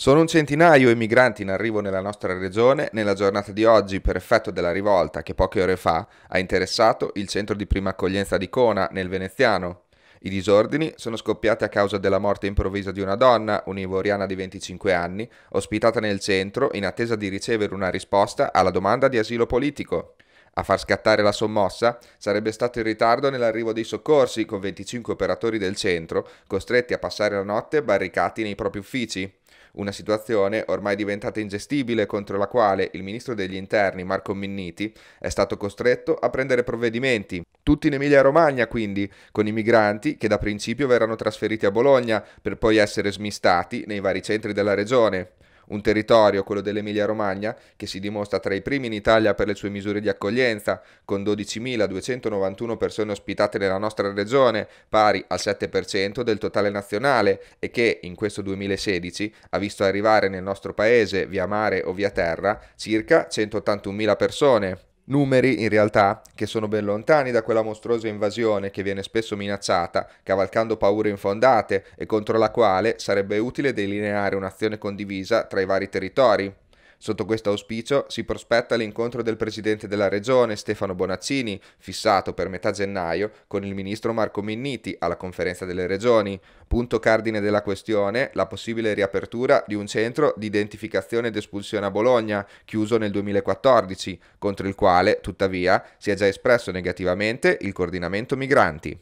Sono un centinaio i migranti in arrivo nella nostra regione nella giornata di oggi per effetto della rivolta che poche ore fa ha interessato il centro di prima accoglienza di Cona, nel veneziano. I disordini sono scoppiati a causa della morte improvvisa di una donna, un'ivoriana di 25 anni, ospitata nel centro in attesa di ricevere una risposta alla domanda di asilo politico. A far scattare la sommossa sarebbe stato il ritardo nell'arrivo dei soccorsi, con 25 operatori del centro costretti a passare la notte barricati nei propri uffici. Una situazione ormai diventata ingestibile contro la quale il ministro degli interni Marco Minniti è stato costretto a prendere provvedimenti. Tutti in Emilia-Romagna quindi, con i migranti che da principio verranno trasferiti a Bologna per poi essere smistati nei vari centri della regione un territorio, quello dell'Emilia-Romagna, che si dimostra tra i primi in Italia per le sue misure di accoglienza, con 12.291 persone ospitate nella nostra regione, pari al 7% del totale nazionale, e che in questo 2016 ha visto arrivare nel nostro paese, via mare o via terra, circa 181.000 persone. Numeri, in realtà, che sono ben lontani da quella mostruosa invasione che viene spesso minacciata, cavalcando paure infondate e contro la quale sarebbe utile delineare un'azione condivisa tra i vari territori. Sotto questo auspicio si prospetta l'incontro del presidente della regione Stefano Bonaccini, fissato per metà gennaio, con il ministro Marco Minniti alla conferenza delle regioni. Punto cardine della questione, la possibile riapertura di un centro di identificazione ed espulsione a Bologna, chiuso nel 2014, contro il quale, tuttavia, si è già espresso negativamente il coordinamento migranti.